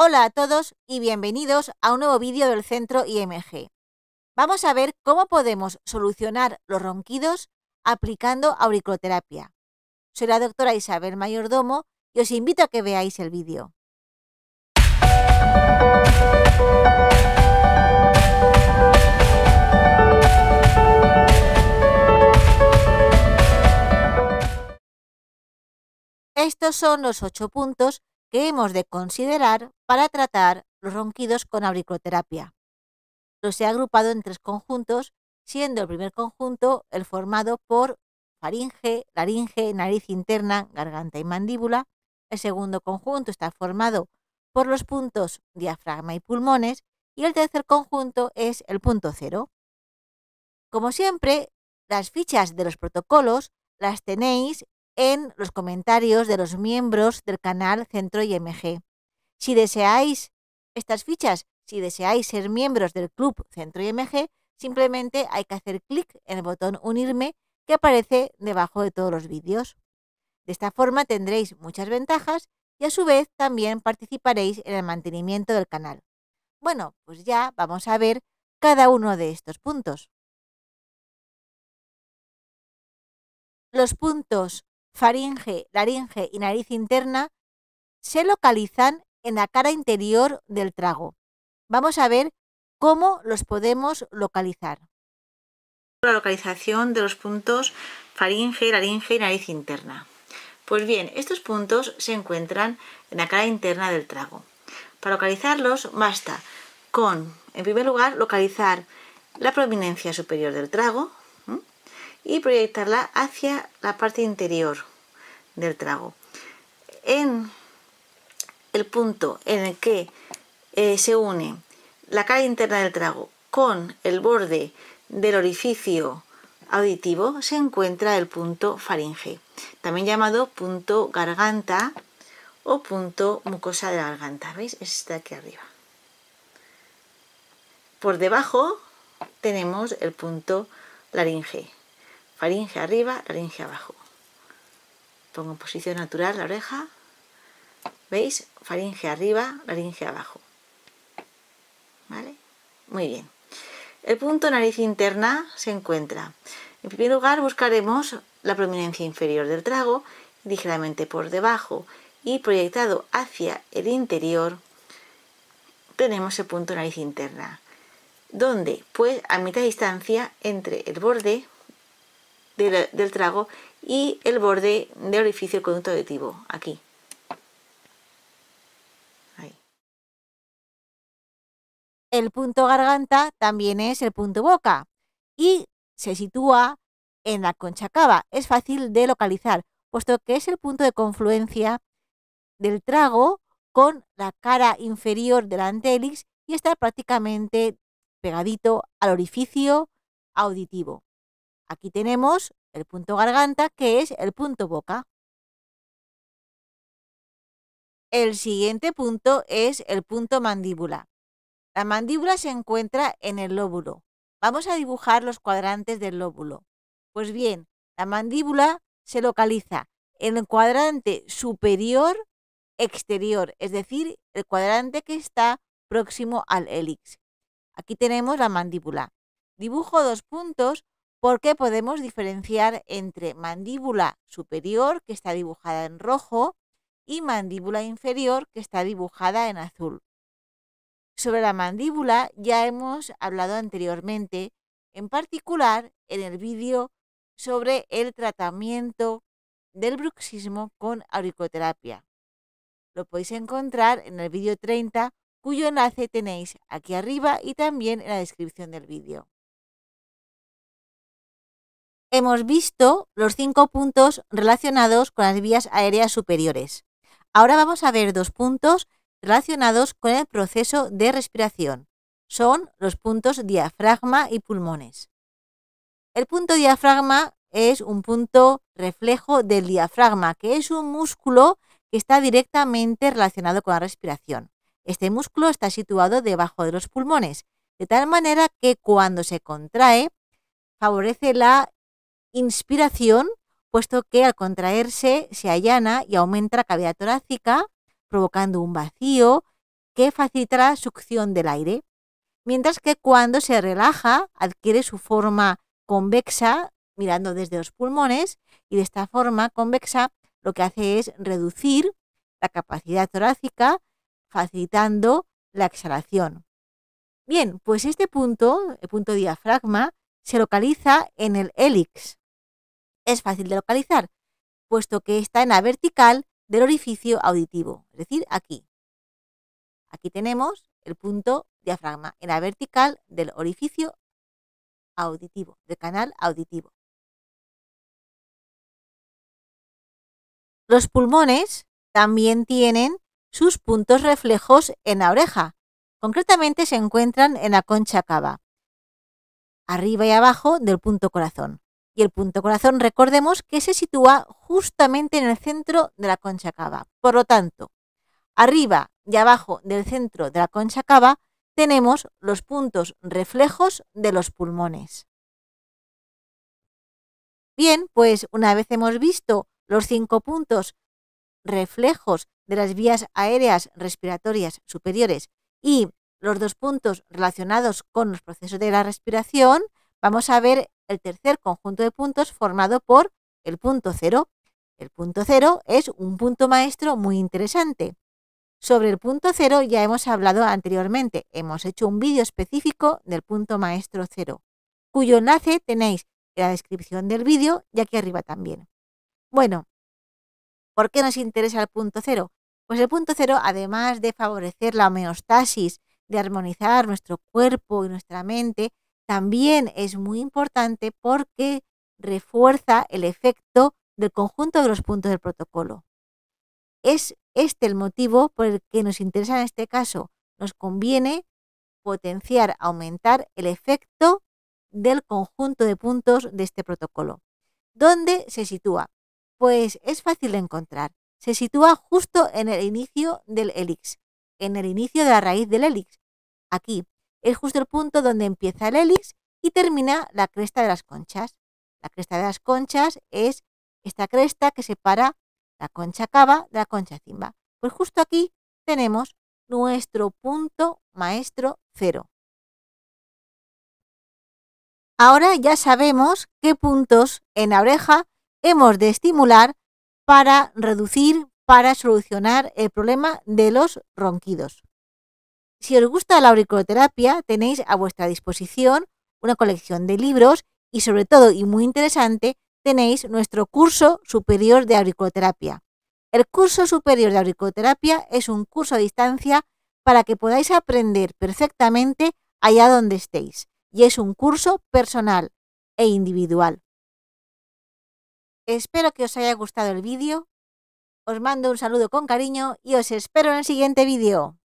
Hola a todos y bienvenidos a un nuevo vídeo del Centro IMG. Vamos a ver cómo podemos solucionar los ronquidos aplicando auriculoterapia. Soy la doctora Isabel Mayordomo y os invito a que veáis el vídeo. Estos son los ocho puntos que hemos de considerar para tratar los ronquidos con auriculoterapia. Los he agrupado en tres conjuntos, siendo el primer conjunto el formado por faringe, laringe, nariz interna, garganta y mandíbula. El segundo conjunto está formado por los puntos diafragma y pulmones. Y el tercer conjunto es el punto cero. Como siempre, las fichas de los protocolos las tenéis en los comentarios de los miembros del canal Centro IMG. Si deseáis estas fichas, si deseáis ser miembros del Club Centro IMG, simplemente hay que hacer clic en el botón Unirme que aparece debajo de todos los vídeos. De esta forma tendréis muchas ventajas y a su vez también participaréis en el mantenimiento del canal. Bueno, pues ya vamos a ver cada uno de estos puntos. Los puntos faringe, laringe y nariz interna se localizan en la cara interior del trago. Vamos a ver cómo los podemos localizar. La localización de los puntos faringe, laringe y nariz interna. Pues bien, estos puntos se encuentran en la cara interna del trago. Para localizarlos basta con, en primer lugar, localizar la prominencia superior del trago, y proyectarla hacia la parte interior del trago. En el punto en el que eh, se une la cara interna del trago con el borde del orificio auditivo se encuentra el punto faringe, también llamado punto garganta o punto mucosa de garganta. ¿Veis? Es este aquí arriba. Por debajo tenemos el punto laringe faringe arriba, laringe abajo. Pongo en posición natural la oreja, ¿veis? Faringe arriba, laringe abajo. ¿Vale? Muy bien. El punto nariz interna se encuentra. En primer lugar buscaremos la prominencia inferior del trago, ligeramente por debajo y proyectado hacia el interior, tenemos el punto nariz interna. donde Pues a mitad de distancia entre el borde del trago y el borde del orificio conducto auditivo, aquí. El punto garganta también es el punto boca y se sitúa en la concha cava. Es fácil de localizar, puesto que es el punto de confluencia del trago con la cara inferior del antélix y está prácticamente pegadito al orificio auditivo. Aquí tenemos el punto garganta, que es el punto boca. El siguiente punto es el punto mandíbula. La mandíbula se encuentra en el lóbulo. Vamos a dibujar los cuadrantes del lóbulo. Pues bien, la mandíbula se localiza en el cuadrante superior exterior, es decir, el cuadrante que está próximo al hélix. Aquí tenemos la mandíbula. Dibujo dos puntos qué podemos diferenciar entre mandíbula superior, que está dibujada en rojo, y mandíbula inferior, que está dibujada en azul. Sobre la mandíbula ya hemos hablado anteriormente, en particular en el vídeo sobre el tratamiento del bruxismo con auricoterapia. Lo podéis encontrar en el vídeo 30, cuyo enlace tenéis aquí arriba y también en la descripción del vídeo hemos visto los cinco puntos relacionados con las vías aéreas superiores. Ahora vamos a ver dos puntos relacionados con el proceso de respiración. Son los puntos diafragma y pulmones. El punto diafragma es un punto reflejo del diafragma, que es un músculo que está directamente relacionado con la respiración. Este músculo está situado debajo de los pulmones, de tal manera que cuando se contrae favorece la inspiración, puesto que al contraerse se allana y aumenta la cavidad torácica, provocando un vacío que facilita la succión del aire, mientras que cuando se relaja adquiere su forma convexa mirando desde los pulmones y de esta forma convexa lo que hace es reducir la capacidad torácica facilitando la exhalación. Bien, pues este punto, el punto diafragma, se localiza en el hélix, es fácil de localizar, puesto que está en la vertical del orificio auditivo, es decir, aquí. Aquí tenemos el punto diafragma, en la vertical del orificio auditivo, del canal auditivo. Los pulmones también tienen sus puntos reflejos en la oreja. Concretamente se encuentran en la concha cava, arriba y abajo del punto corazón y el punto corazón, recordemos que se sitúa justamente en el centro de la concha cava. Por lo tanto, arriba y abajo del centro de la concha cava tenemos los puntos reflejos de los pulmones. Bien, pues una vez hemos visto los cinco puntos reflejos de las vías aéreas respiratorias superiores y los dos puntos relacionados con los procesos de la respiración, vamos a ver el tercer conjunto de puntos formado por el punto cero. El punto cero es un punto maestro muy interesante. Sobre el punto cero ya hemos hablado anteriormente, hemos hecho un vídeo específico del punto maestro cero, cuyo enlace tenéis en la descripción del vídeo y aquí arriba también. Bueno, ¿por qué nos interesa el punto cero? Pues el punto cero, además de favorecer la homeostasis, de armonizar nuestro cuerpo y nuestra mente, también es muy importante porque refuerza el efecto del conjunto de los puntos del protocolo. Es este el motivo por el que nos interesa en este caso. Nos conviene potenciar, aumentar el efecto del conjunto de puntos de este protocolo. ¿Dónde se sitúa? Pues es fácil de encontrar. Se sitúa justo en el inicio del elix en el inicio de la raíz del elix. Aquí, es justo el punto donde empieza el hélice y termina la cresta de las conchas. La cresta de las conchas es esta cresta que separa la concha cava de la concha cimba. Pues justo aquí tenemos nuestro punto maestro cero. Ahora ya sabemos qué puntos en la oreja hemos de estimular para reducir, para solucionar el problema de los ronquidos. Si os gusta la auriculoterapia, tenéis a vuestra disposición una colección de libros y sobre todo, y muy interesante, tenéis nuestro curso superior de auriculoterapia. El curso superior de auriculoterapia es un curso a distancia para que podáis aprender perfectamente allá donde estéis y es un curso personal e individual. Espero que os haya gustado el vídeo, os mando un saludo con cariño y os espero en el siguiente vídeo.